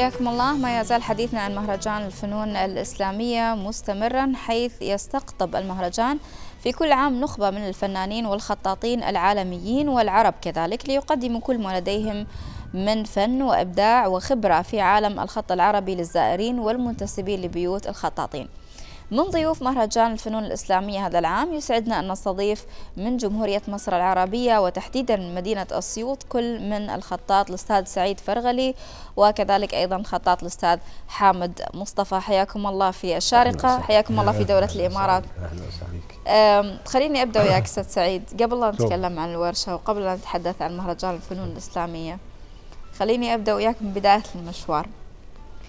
حياكم الله ما يزال حديثنا عن مهرجان الفنون الإسلامية مستمرا حيث يستقطب المهرجان في كل عام نخبة من الفنانين والخطاطين العالميين والعرب كذلك ليقدموا كل ما لديهم من فن وإبداع وخبرة في عالم الخط العربي للزائرين والمنتسبين لبيوت الخطاطين من ضيوف مهرجان الفنون الإسلامية هذا العام يسعدنا أن نستضيف من جمهورية مصر العربية وتحديدا من مدينة أسيوط كل من الخطاط الأستاذ سعيد فرغلي وكذلك أيضا خطاط الأستاذ حامد مصطفى حياكم الله في الشارقة حياكم الله في دولة الإمارات أهلا وسهلا خليني أبدأ وياك أستاذ سعيد قبل أن نتكلم عن الورشة وقبل أن نتحدث عن مهرجان الفنون الإسلامية خليني أبدأ وياك من بداية المشوار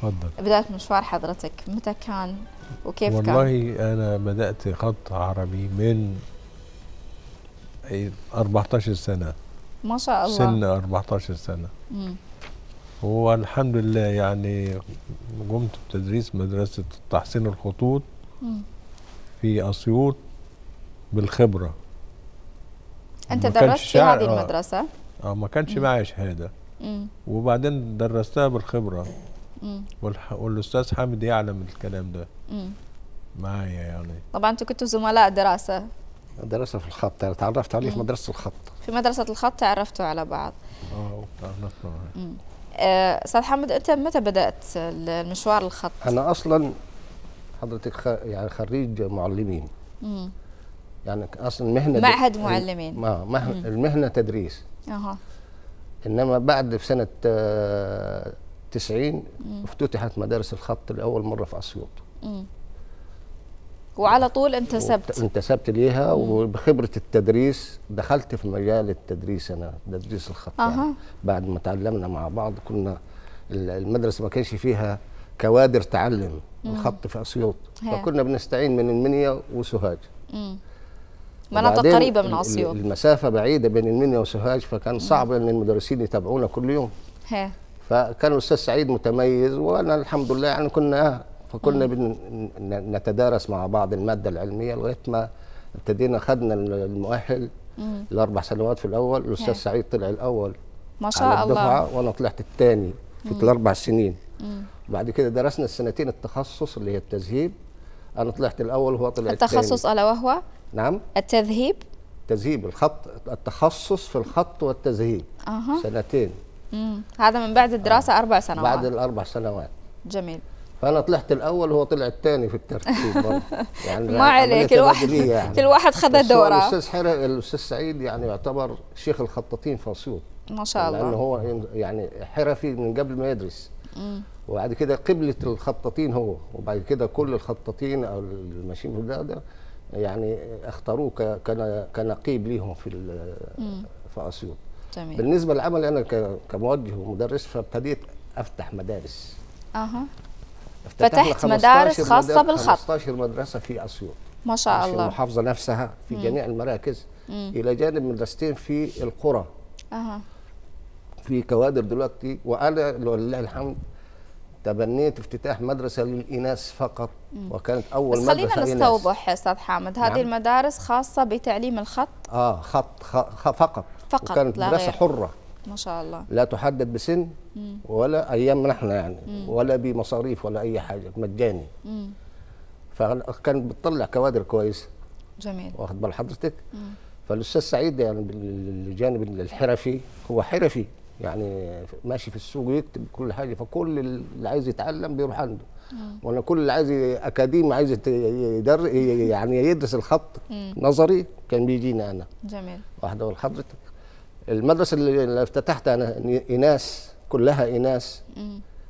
تفضل بداية مشوار حضرتك متى كان وكيف والله كان؟ انا بدات خط عربي من 14 سنه ما شاء الله سن 14 سنه مم. والحمد لله يعني قمت بتدريس مدرسة تحسين الخطوط في أسيوط بالخبرة أنت درست في هذه المدرسة؟ اه ما كانش معايا شهادة وبعدين درستها بالخبرة والاستاذ حامد يعلم إيه الكلام ده معايا يعني طبعا انتوا كنتوا زملاء دراسه دراسه في الخط انا تعرفت عليه في مدرسه الخط في مدرسه الخط تعرفتوا على بعض اه تعرفنا آه، استاذ حمد انت متى بدات المشوار الخط انا اصلا حضرتك خ... يعني خريج معلمين مم. يعني اصلا مهنه معهد معلمين اه مه... المهنه تدريس اها انما بعد في سنه آه، 90 افتتحت مدارس الخط لاول مره في اسيوط وعلى طول انتسبت انتسبت ليها وبخبره التدريس دخلت في مجال التدريس انا تدريس الخط أه. يعني بعد ما تعلمنا مع بعض كنا المدرسه ما كانش فيها كوادر تعلم مم. الخط في اسيوط فكنا بنستعين من المنيا وسوهاج مناطق قريبه من اسيوط المسافه بعيده بين المنيا وسوهاج فكان صعب مم. ان المدرسين يتابعونا كل يوم هي. فكان الاستاذ سعيد متميز وانا الحمد لله يعني كنا فكنا نتدارس مع بعض الماده العلميه لغايه ما ابتدينا خدنا المؤهل الاربع سنوات في الاول الاستاذ سعيد طلع الاول ما شاء الله وانا طلعت الثاني في الاربع سنين بعد كده درسنا السنتين التخصص اللي هي التذهيب انا طلعت الاول وهو طلع التخصص الا وهو نعم التذهيب تذهيب الخط التخصص في الخط والتذهيب أه. سنتين هذا من بعد الدراسه آه. اربع سنوات بعد الاربع سنوات جميل فانا طلعت الاول هو طلع الثاني في الترتيب برضه يعني ما عليك كل واحد يعني. كل واحد خذ دوره الاستاذ حرق الاستاذ سعيد يعني يعتبر شيخ الخطاطين في اسيوط ما شاء الله لانه هو يعني حرفي من قبل ما يدرس وبعد كده قبله الخطاطين هو وبعد كده كل الخطاطين او الماشيين في ده يعني اختاروه كنقيب ليهم في في اسيوط تمام بالنسبه لعملي انا كموجه ومدرس فابتديت افتح مدارس اها فتحت مدارس خاصه بالخط 15 مدرسه في اسيوط ما شاء الله المحافظه نفسها في مم. جميع المراكز مم. الى جانب مدرستين في القرى اها في كوادر دلوقتي وانا لله الحمد تبنيت افتتاح مدرسه للاناث فقط مم. وكانت اول بس مدرسه خلينا نستوضح يا استاذ حامد هذه نعم. المدارس خاصه بتعليم الخط اه خط خ... خ... فقط فقط وكانت مدرسه غير. حره ما شاء الله لا تحدد بسن مم. ولا ايامنا احنا يعني مم. ولا بمصاريف ولا اي حاجه مجاني فكان بتطلع كوادر كويسه جميل واخد بال حضرتك فالاستاذ سعيد يعني بالجانب الحرفي هو حرفي يعني ماشي في السوق يكتب كل حاجه فكل اللي عايز يتعلم بيروح عنده مم. وانا كل اللي عايز اكاديمي عايز يدر يعني يدرس الخط مم. نظري كان بيجيني انا جميل واحده والحضرتك المدرسه اللي افتتحتها انا اناث كلها اناث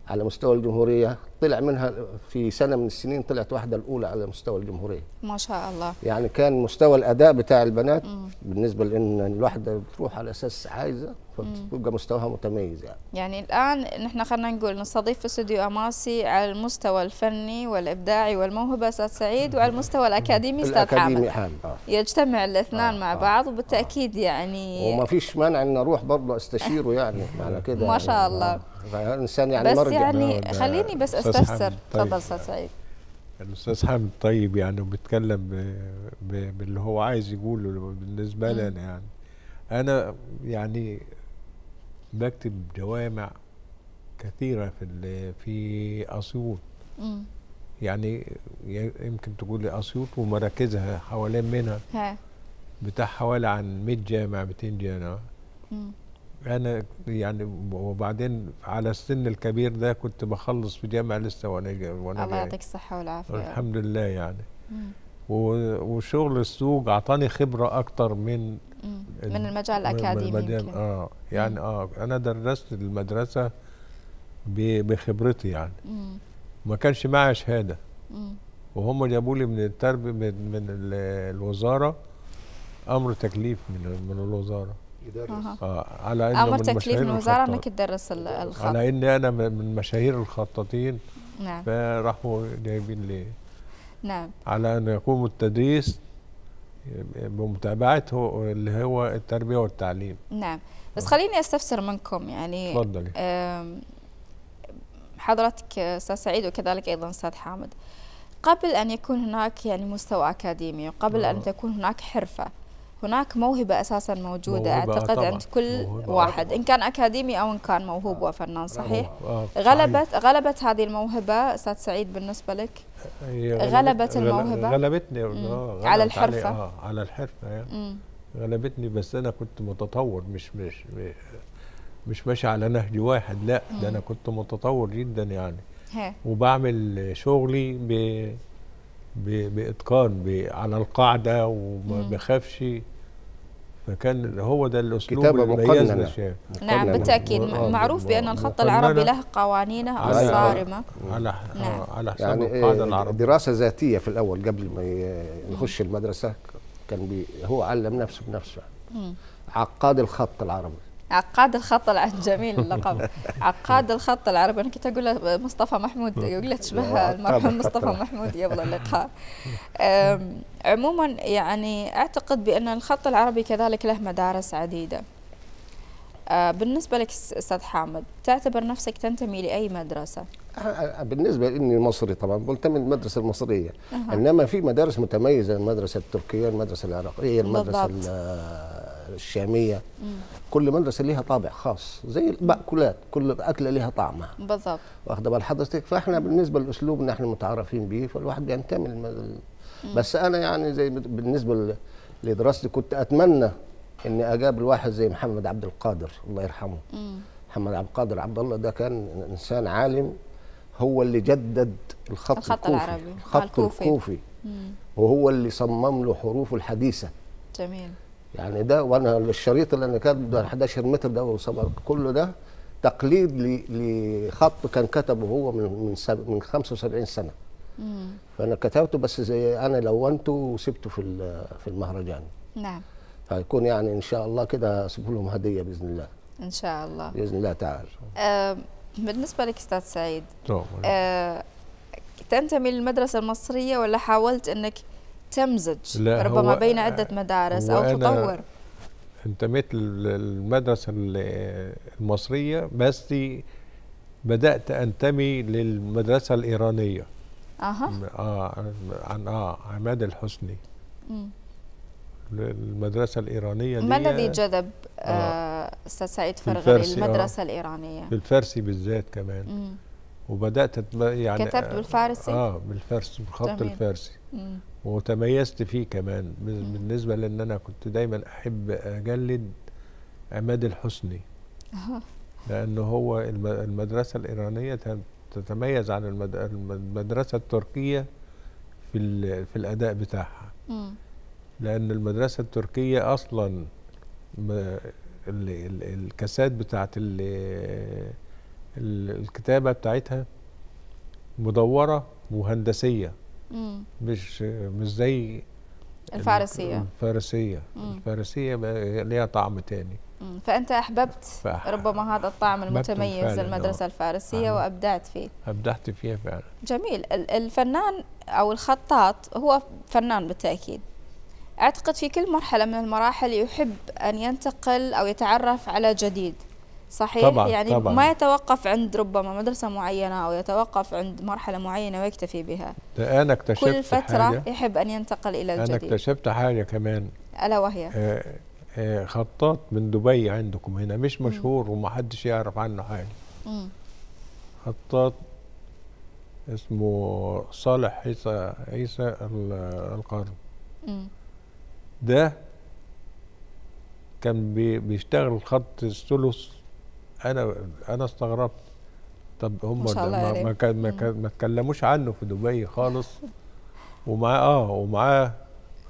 على مستوى الجمهوريه طلع منها في سنه من السنين طلعت واحده الاولى على مستوى الجمهوريه ما شاء الله يعني كان مستوى الاداء بتاع البنات مم. بالنسبه لان الواحده بتروح على اساس عايزه فبتبقى مستواها متميز يعني يعني الان نحن خلينا نقول نستضيف في استوديو اماسي على المستوى الفني والابداعي والموهبه استاذ سعيد وعلى المستوى الاكاديمي استاذ حامد الاكاديمي حامد آه. يجتمع الاثنان آه. مع آه. بعض وبالتاكيد آه. يعني وما فيش مانع ان اروح برضه استشيره يعني على كده ما شاء يعني. الله يعني آه، آه، انسان يعني بس مرجع. يعني خليني بس استفسر طيب. تفضل استاذ سعيد الاستاذ حامد طيب يعني وبيتكلم باللي هو عايز يقوله بالنسبه لنا يعني انا يعني بكتب جوامع كثيرة في في أسيوط يعني يمكن تقول لي أسيوط ومراكزها حوالين منها ها. بتاع حوالي عن 100 جامع 200 جامع مم. أنا يعني وبعدين على السن الكبير ده كنت بخلص في جامع لسه وأنا جاي وأنا الله يعطيك الصحة والعافية الحمد لله يعني مم. وشغل السوق أعطاني خبرة أكتر من من المجال الاكاديمي يمكن. اه يعني اه انا درست المدرسه بخبرتي يعني مم. ما كانش معايا شهاده وهم جابوا لي من التربيه من, من الوزاره امر تكليف من من الوزاره يدرس آه. على انه امر تكليف من الوزاره انك تدرس الخط على اني انا من مشاهير الخطاطين نعم فراحوا جايبين لي نعم على ان يقوم التدريس بمتابعته اللي هو التربيه والتعليم نعم بس خليني استفسر منكم يعني تفضلي حضرتك استاذ سعيد وكذلك ايضا استاذ حامد قبل ان يكون هناك يعني مستوى اكاديمي وقبل ان نعم. تكون هناك حرفه هناك موهبة أساسا موجودة موهبة أعتقد طبعًا. عند كل واحد إن كان أكاديمي أو إن كان موهوب آه. وفنان صحيح آه. غلبت غلبت هذه الموهبة أستاذ سعيد بالنسبة لك غلبت الموهبة غلبتني آه، غلبت على الحرفة آه على الحرفة يعني. غلبتني بس أنا كنت متطور مش مش مش ماشي على نهج واحد لا ده أنا كنت متطور جدا يعني هي. وبعمل شغلي ب... باتقان على القاعده وما بخافش فكان هو ده الاسلوب اللي ميزنا نعم بالتاكيد معروف بان الخط العربي له قوانينه الصارمه على على نعم. حساب يعني القاعده إيه، العربيه دراسه ذاتيه في الاول قبل ما يخش المدرسه كان بي هو علم نفسه بنفسه عقاد الخط العربي عقاد الخط العربي جميل اللقب عقاد الخط العربي انا كنت اقول له مصطفى محمود يقول له تشبه المرحوم مصطفى محمود قبل اللقاء عموما يعني اعتقد بان الخط العربي كذلك له مدارس عديده بالنسبه لك استاذ حامد تعتبر نفسك تنتمي لاي مدرسه بالنسبه لاني مصري طبعا من المدرسة المصريه أه. انما في مدارس متميزه المدرسه التركيه المدرسه العراقيه المدرسه الشاميه مم. كل مدرسه ليها طابع خاص زي المأكولات كل اكله ليها طعمها بالضبط واخده بال حضرتك فاحنا بالنسبه لاسلوبنا احنا متعارفين به فالواحد بينتمي بس انا يعني زي بالنسبه لدراستي كنت اتمنى اني اجاب واحد زي محمد عبد القادر الله يرحمه مم. محمد عبد القادر عبد الله ده كان انسان عالم هو اللي جدد الخط, الخط الكوفي العربي الخط الكوفي, الكوفي. وهو اللي صمم له حروفه الحديثه جميل يعني ده وانا الشريط اللي انا كاتبه 11 متر ده وصبر كله ده تقليد لخط كان كتبه هو من من من 75 سنه مم. فانا كتبته بس زي انا لونته وسبته في في المهرجان نعم فيكون يعني ان شاء الله كده اسيب لهم هديه باذن الله ان شاء الله باذن الله تعالى آه بالنسبه لك استاذ سعيد آه تنتمي للمدرسه المصريه ولا حاولت انك تمزج ربما بين عدة مدارس أو تطور انتميت للمدرسة المصرية بس بدأت أنتمي للمدرسة الإيرانية أها آه عن آه عماد الحسني مم. المدرسة الإيرانية ما الذي جذب آه. آه، أستاذ آه سعيد فرغلي المدرسة آه الإيرانية؟ الفارسي بالذات كمان مم. وبدات يعني كتبت آه، بالفارسي اه بالفارسي بالخط الفارسي مم. وتميزت فيه كمان بالنسبه لان انا كنت دايما احب اجلد عماد الحسني لانه هو المدرسه الايرانيه تتميز عن المدرسه التركيه في في الاداء بتاعها لان المدرسه التركيه اصلا الكاسات بتاعت اللي الكتابه بتاعتها مدوره وهندسيه مم. مش مش زي الفارسيه الفارسيه مم. الفارسيه ليها طعم تاني مم. فانت احببت فح... ربما هذا الطعم المتميز للمدرسه آه. الفارسيه آه. وابدعت فيه ابدعت فيها فعلا جميل الفنان او الخطاط هو فنان بالتاكيد اعتقد في كل مرحله من المراحل يحب ان ينتقل او يتعرف على جديد صحيح طبعًا يعني طبعًا. ما يتوقف عند ربما مدرسة معينة أو يتوقف عند مرحلة معينة ويكتفي بها أنا اكتشفت كل فترة حاجة يحب أن ينتقل إلى الجديد أنا اكتشفت حاجة كمان ألا وهي آه آه خطاط من دبي عندكم هنا مش مشهور مم. ومحدش يعرف عنه حاجة خطاط اسمه صالح عيسى عيسى القرن ده كان بيشتغل خط الثلث انا انا استغربت طب هم ما, ما, ما, كان ما, كان ما تكلموش عنه في دبي خالص ومعاه اه ومعاه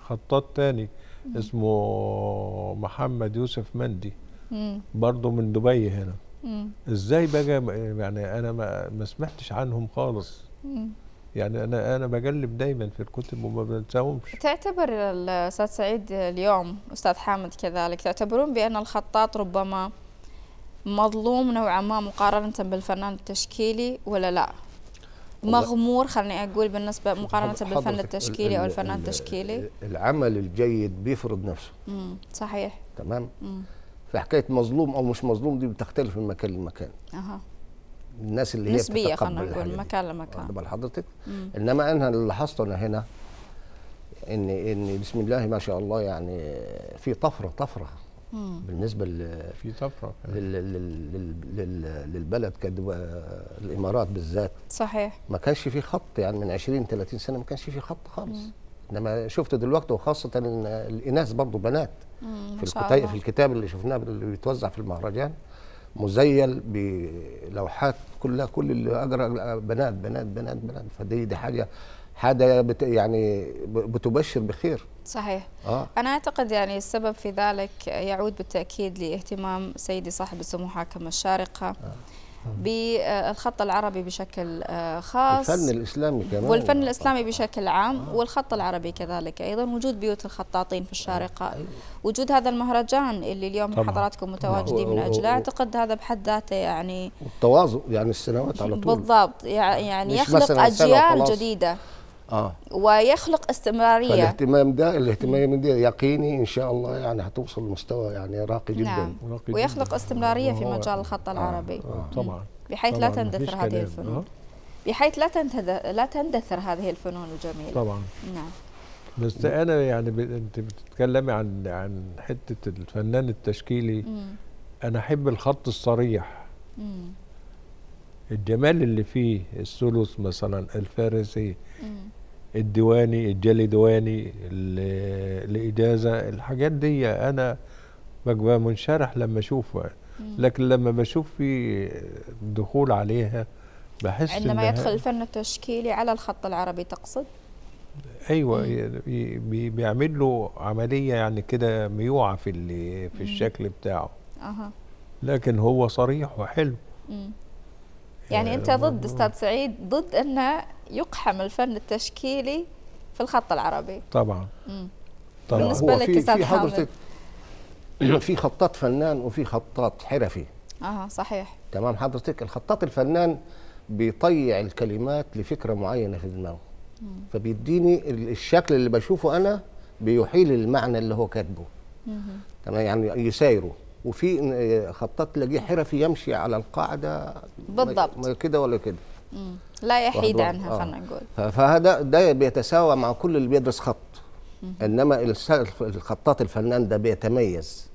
خطاط تاني اسمه محمد يوسف مندي برضه من دبي هنا ازاي بقى يعني انا ما, ما سمعتش عنهم خالص يعني انا انا بجلب دايما في الكتب وما بنساهمش تعتبر الاستاذ سعيد اليوم استاذ حامد كذلك تعتبرون بان الخطاط ربما مظلوم نوعا ما مقارنة بالفنان التشكيلي ولا لا مغمور خلني أقول بالنسبة مقارنة بالفن التشكيلي أو الفنان التشكيلي العمل الجيد بيفرض نفسه مم. صحيح تمام مم. فحكاية مظلوم أو مش مظلوم دي بتختلف من مكان لمكان أها الناس اللي هي نسبية خلينا نقول مكان لمكان قبل حضرتك إنما أنا اللي لاحظته أنا هنا ان ان بسم الله ما شاء الله يعني في طفره طفره بالنسبه ل في طفره يعني. لل... لل... لل... للبلد كانت الامارات بالذات صحيح ما كانش في خط يعني من 20 30 سنه ما كانش في خط خالص انما شفت دلوقتي وخاصه ان الاناث برضه بنات في الكتاب في الكتاب اللي شفناه اللي بيتوزع في المهرجان مزيل بلوحات كلها كل اللي اجرى بنات بنات بنات بنات فدي دي حاجه هذا بت يعني بتبشر بخير صحيح آه. انا اعتقد يعني السبب في ذلك يعود بالتاكيد لاهتمام سيدي صاحب السمو حاكم الشارقه آه. آه. بالخط العربي بشكل آه، خاص الفن الإسلامي كمان والفن الإسلامي آه. بشكل عام والخط العربي كذلك أيضا وجود بيوت الخطاطين في الشارقة وجود هذا المهرجان اللي اليوم طبعا. حضراتكم متواجدين من أجله أعتقد هذا بحد ذاته يعني والتواضع يعني السنوات على طول بالضبط يعني يخلق أجيال جديدة آه. ويخلق استمراريه الاهتمام ده الاهتمام ده يقيني ان شاء الله يعني هتوصل لمستوى يعني راقي جدا نعم. راقي ويخلق جداً. استمراريه في آه. مجال الخط آه. العربي آه. آه. طبعا بحيث طبعاً. لا تندثر هذه الفنون آه. بحيث لا لا تندثر هذه الفنون الجميله طبعا نعم بس انا يعني ب... انت بتتكلمي عن عن حته الفنان التشكيلي م. انا احب الخط الصريح م. الجمال اللي فيه الثلث مثلا الفارسي الديواني الجلي دواني الإجازة الحاجات دي أنا ببقى منشرح لما أشوفها لكن لما بشوف في دخول عليها بحس عندما يدخل الفن التشكيلي على الخط العربي تقصد؟ ايوه بي بيعمل له عمليه يعني كده ميوعه في في الشكل بتاعه اها لكن هو صريح وحلو آه، يعني انت ضد استاذ سعيد ضد ان يقحم الفن التشكيلي في الخط العربي طبعا مم. طبعا بالنسبة هو لك في, في حضرتك في خطاط فنان وفي خطاط حرفي اه صحيح تمام حضرتك الخطاط الفنان بيطيع الكلمات لفكره معينه في دماغه فبيديني الشكل اللي بشوفه انا بيحيل المعنى اللي هو كاتبه تمام يعني يسايره وفي خطاط تلاقيه حرفي يمشي على القاعده بالضبط كده ولا كده لا يحيد عنها آه. خلينا نقول فهذا ده بيتساوى مع كل اللي بيدرس خط انما الخطاط الفنان ده بيتميز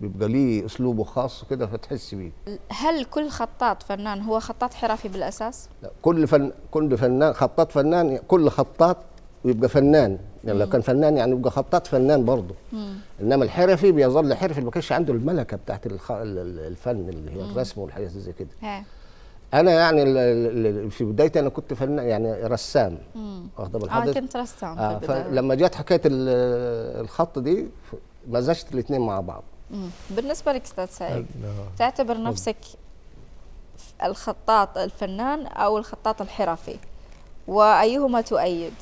بيبقى ليه اسلوبه خاص كده فتحس بيه هل كل خطاط فنان هو خطاط حرفي بالاساس لا كل فن كل فنان خطاط فنان كل خطاط ويبقى فنان يعني لو كان فنان يعني يبقى خطاط فنان برضه انما الحرفي بيظل حرفي ما كانش عنده الملكه بتاعت الخ... الفن اللي هي الرسم والحاجات زي كده انا يعني في بدايتي انا كنت فنان يعني رسام اه كنت رسام آه فلما جت حكايه الخط دي مزجت الاثنين مع بعض مم. بالنسبه لك استاذ سعيد آه. تعتبر نفسك الخطاط الفنان او الخطاط الحرفي وايهما تؤيد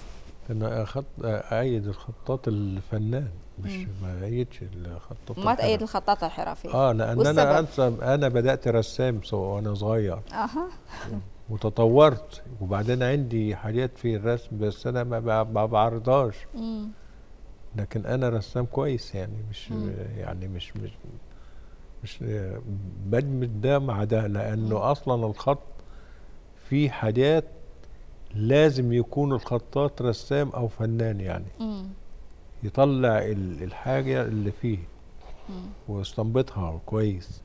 انا أخط... اؤيد الخطاط الفنان مش ما ايدش الخطاطه ما تأيد الخطاطه الحرفيه اه لان انا أنسب انا بدات رسام وانا صغير اها وتطورت وبعدين عندي حاجات في الرسم بس انا ما بعرضهاش لكن انا رسام كويس يعني مش مم. يعني مش مش مش بدمج ده مع ده لانه مم. اصلا الخط في حاجات لازم يكون الخطاط رسام او فنان يعني مم. يطلع الحاجة اللي فيه ويستنبطها كويس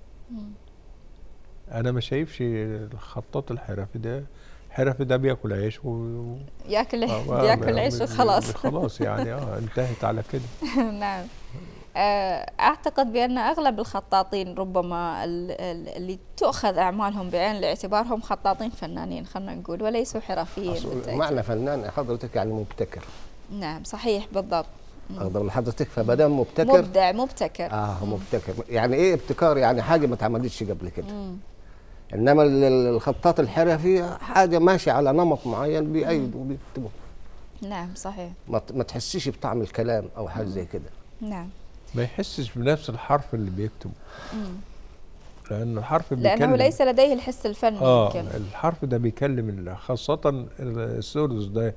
انا ما شايفش الخطاط الحرفي ده الحرفي ده بياكل عيش و... ياكل آه بياكل عيش وخلاص خلاص يعني اه انتهت على كده نعم آه، اعتقد بان اغلب الخطاطين ربما اللي تؤخذ اعمالهم بعين الاعتبار هم خطاطين فنانين خلينا نقول وليسوا حرفيين معنى فنان حضرتك يعني مبتكر نعم صحيح بالضبط اخضر لحضرتك فمدام مبتكر مبدع مبتكر اه مبتكر يعني ايه ابتكار يعني حاجه ما اتعملتش قبل كده مم. انما الخطاط الحرفي حاجه ماشيه على نمط معين بيأيدوا وبيكتبوا نعم صحيح ما تحسيش بطعم الكلام او حاجه زي كده نعم ما يحسش بنفس الحرف اللي بيكتبه مم. لان الحرف لأنه بيكلم لانه ليس لديه الحس الفني اه الحرف ده بيكلم خاصه السورس ده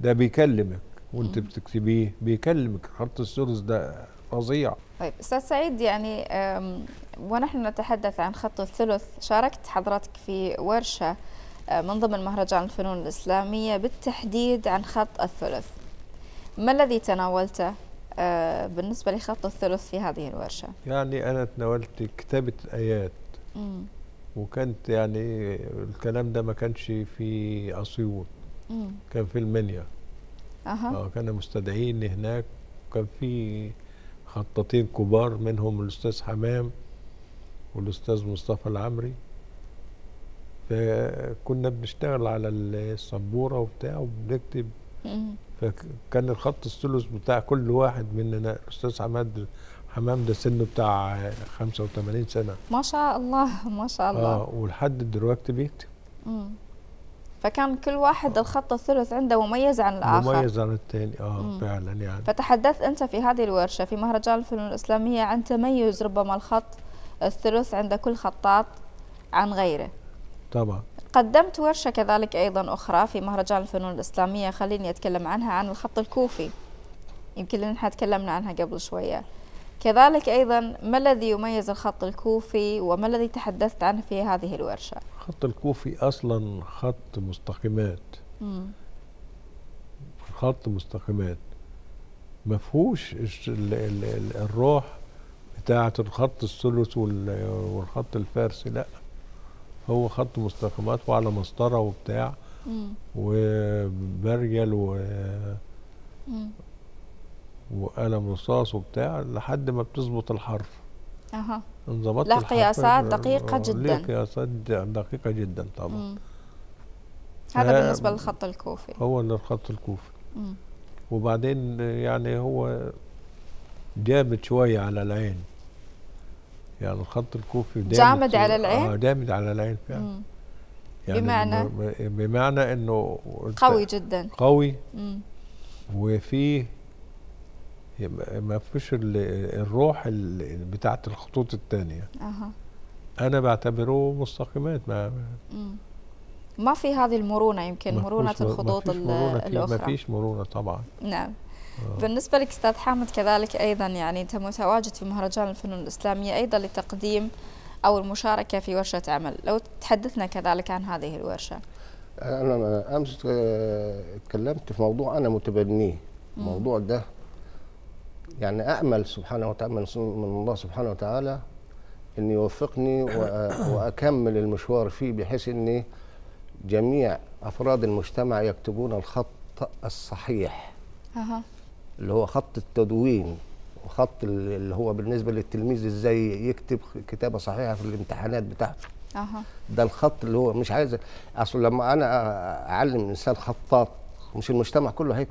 ده بيكلمك وانت بتكتبيه بيكلمك خط الثلث ده فظيع طيب استاذ سعيد يعني ونحن نتحدث عن خط الثلث شاركت حضرتك في ورشه أه، من ضمن مهرجان الفنون الاسلاميه بالتحديد عن خط الثلث ما الذي تناولته أه، بالنسبه لخط الثلث في هذه الورشه يعني انا تناولت كتابه ايات امم وكانت يعني الكلام ده ما كانش في اسيوط كان في المنيا اها آه، كان مستدعين هناك وكان في خطاطين كبار منهم الاستاذ حمام والاستاذ مصطفى العمري فكنا بنشتغل على السبوره وبتاع وبنكتب فكان الخط الثلث بتاع كل واحد مننا الاستاذ حماد حمام ده سنه بتاع 85 سنه ما شاء الله ما شاء الله اه ولحد دلوقتي بيكتب فكان كل واحد آه. الخط الثلث عنده مميز عن الاخر مميز عن الثاني اه مم. فعلا يعني فتحدثت انت في هذه الورشه في مهرجان الفنون الاسلاميه عن تميز ربما الخط الثلث عند كل خطاط عن غيره طبعا قدمت ورشة كذلك أيضا أخرى في مهرجان الفنون الإسلامية خليني أتكلم عنها عن الخط الكوفي يمكن ان احنا تكلمنا عنها قبل شوية كذلك أيضا ما الذي يميز الخط الكوفي وما الذي تحدثت عنه في هذه الورشة خط الكوفي اصلا خط مستقيمات مم. خط مستقيمات ما فيهوش الروح بتاعه الخط الثلث والخط الفارسي لا هو خط مستقيمات وعلى مسطره وبتاع مم. وبرجل و وقلم رصاص وبتاع لحد ما بتظبط الحرف اها انضبطت لها قياسات دقيقة آه، جدا لها قياسات دقيقة جدا طبعا مم. هذا بالنسبة للخط الكوفي هو للخط الكوفي وبعدين يعني هو جامد شوية على العين يعني الخط الكوفي جامد جامد على العين؟ اه جامد على العين فعلا يعني بمعنى بمعنى انه قوي جدا قوي وفيه يبقى ما فيش الروح بتاعه الخطوط الثانيه اها انا بعتبره مستقيمات ما ما في هذه المرونه يمكن مرونه الخطوط ما مرونة الاخرى ما فيش مرونه طبعا نعم آه. بالنسبة لك أستاذ حامد كذلك أيضا يعني أنت متواجد في مهرجان الفنون الإسلامية أيضا لتقديم أو المشاركة في ورشة عمل لو تحدثنا كذلك عن هذه الورشة أنا أمس آه، تكلمت في موضوع أنا متبنيه الموضوع ده يعني أأمل سبحانه وتعالى من الله سبحانه وتعالى أن يوفقني وأكمل المشوار فيه بحيث أن جميع أفراد المجتمع يكتبون الخط الصحيح أه. اللي هو خط التدوين وخط اللي هو بالنسبة للتلميذ إزاي يكتب كتابة صحيحة في الامتحانات بتاعته أه. ده الخط اللي هو مش عايز أصل لما أنا أعلم إنسان خطاط مش المجتمع كله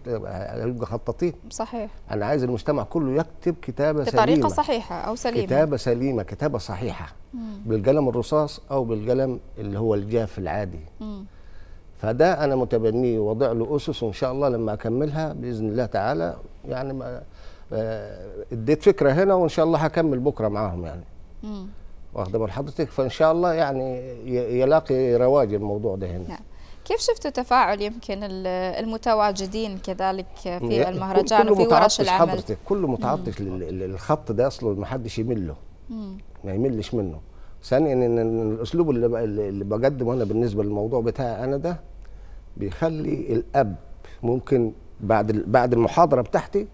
هيبقى خططين صحيح انا عايز المجتمع كله يكتب كتابه بطريقة سليمه بطريقه صحيحه او سليمه كتابه سليمه كتابه صحيحه مم. بالقلم الرصاص او بالقلم اللي هو الجاف العادي مم. فده انا متبنيه وضع له اسس وان شاء الله لما اكملها باذن الله تعالى يعني ما آه، اديت فكره هنا وان شاء الله هكمل بكره معاهم يعني واخده من حضرتك فان شاء الله يعني يلاقي رواج الموضوع ده هنا نعم. كيف شفتوا تفاعل يمكن المتواجدين كذلك في يعني المهرجان وفي ورش العمل حضرتك كله متعطش للخط ده اصله ما حدش يمله ما يملش منه ثانيا ان الاسلوب اللي اللي بقدمه انا بالنسبه للموضوع بتاعي انا ده بيخلي الاب ممكن بعد بعد المحاضره بتاعتي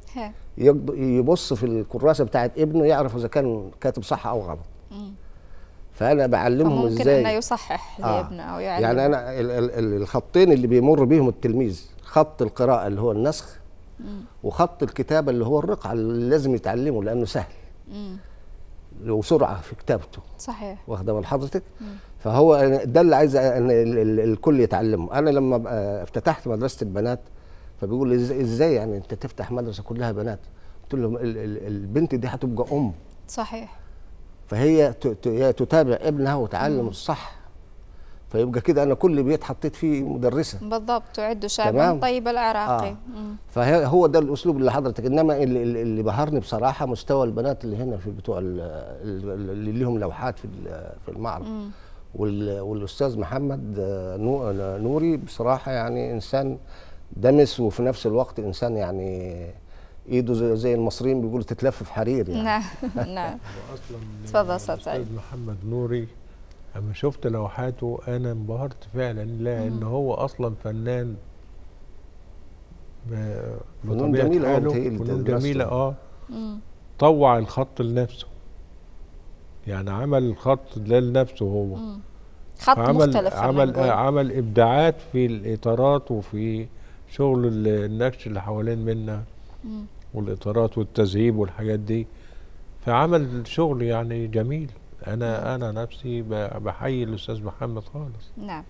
يبص في الكراسه بتاعت ابنه يعرف اذا كان كاتب صح او غلط فانا بعلمهم ممكن ازاي ممكن انه يصحح آه. لابنه او يعلم يعني انا الخطين اللي بيمر بيهم التلميذ خط القراءه اللي هو النسخ مم. وخط الكتابه اللي هو الرقعه اللي لازم يتعلمه لانه سهل مم. وسرعه في كتابته صحيح واخده من حضرتك فهو ده اللي عايز ان الكل يتعلمه انا لما افتتحت مدرسه البنات فبيقول ازاي يعني انت تفتح مدرسه كلها بنات قلت له البنت دي هتبقى ام صحيح فهي تتابع ابنها وتعلم الصح فيبقى كده انا كل بيت حطيت فيه مدرسه بالضبط تعد شابا طيب العراقي آه. فهو ده الاسلوب اللي حضرتك انما اللي, اللي بهرني بصراحه مستوى البنات اللي هنا في بتوع اللي لهم لوحات في في المعرض مم. والاستاذ محمد آه، آه، نوري بصراحه يعني انسان دمس وفي نفس الوقت انسان يعني ايده زي, زي المصريين بيقولوا تتلف في حرير يعني نعم نعم اتفضل استاذ سعيد محمد نوري لما شفت لوحاته انا انبهرت فعلا لان هو اصلا فنان فنون جميله فنون جميله اه, آه. طوع الخط لنفسه يعني عمل الخط ده لنفسه هو خط عمل مختلف عمل آه عمل ابداعات في الاطارات وفي شغل النكش اللي حوالين منا مم. والاطارات والتذهيب والحاجات دي فعمل شغل يعني جميل انا انا نفسي بحيي الاستاذ محمد خالص نعم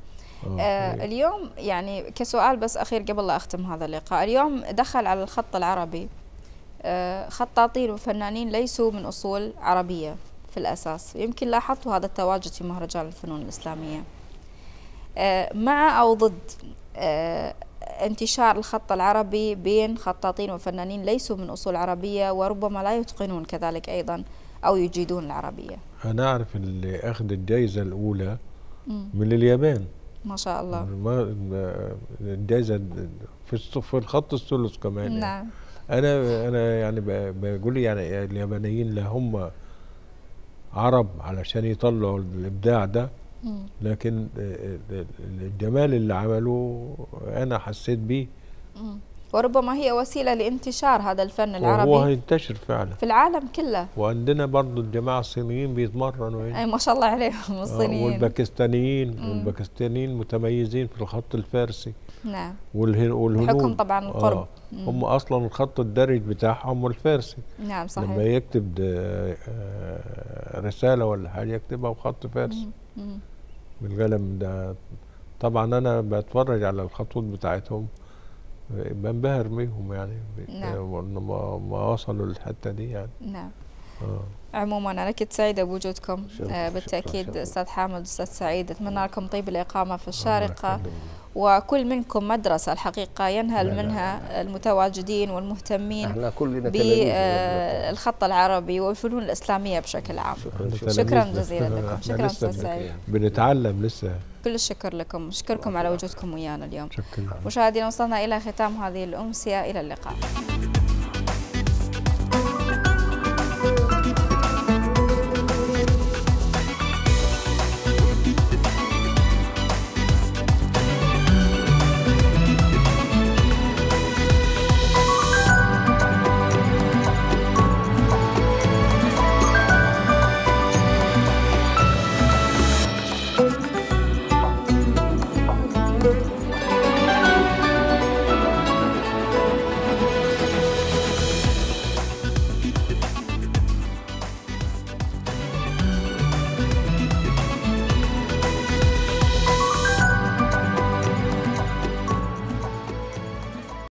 آه, آه، اليوم يعني كسؤال بس اخير قبل لا اختم هذا اللقاء اليوم دخل على الخط العربي آه خطاطين وفنانين ليسوا من اصول عربيه في الاساس يمكن لاحظتوا هذا التواجد في مهرجان الفنون الاسلاميه آه مع او ضد آه، انتشار الخط العربي بين خطاطين وفنانين ليسوا من أصول عربية وربما لا يتقنون كذلك أيضا أو يجيدون العربية أنا أعرف اللي أخذ الجائزة الأولى مم. من اليابان ما شاء الله الجائزة في في الخط الثلث كمان يعني. نعم يعني. أنا أنا يعني بقول يعني اليابانيين لا هم عرب علشان يطلعوا الإبداع ده لكن الجمال اللي عمله انا حسيت بيه وربما هي وسيله لانتشار هذا الفن العربي وهو ينتشر فعلا في العالم كله وعندنا برضه الجماعه الصينيين بيتمرنوا هنا اي ما شاء الله عليهم آه، الصينيين والباكستانيين والباكستانيين متميزين في الخط الفارسي نعم والهنود بحكم طبعا القرب آه. هم اصلا الخط الدرج بتاعهم الفارسي نعم صحيح لما يكتب آه، رساله ولا حاجه يكتبها بخط فارسي مم. مم. بالقلم ده طبعا انا بتفرج على الخطوط بتاعتهم بنبهر بيهم يعني نعم. لما وصلوا للحته دي يعني نعم آه. عموما انا كنت سعيده بوجودكم آه، شكرا بالتاكيد شكرا. استاذ حامد استاذ سعيد اتمنى آه. لكم طيب الاقامه في الشارقه وكل منكم مدرسه الحقيقه ينهل منها المتواجدين والمهتمين بالخط العربي والفنون الاسلاميه بشكل عام شكرا, شكرا جزيلا لكم شكرا استاذ سعيد بنتعلم لسه كل الشكر لكم اشكركم على وجودكم ويانا اليوم شكرا مشاهدينا وصلنا الى ختام هذه الامسيه الى اللقاء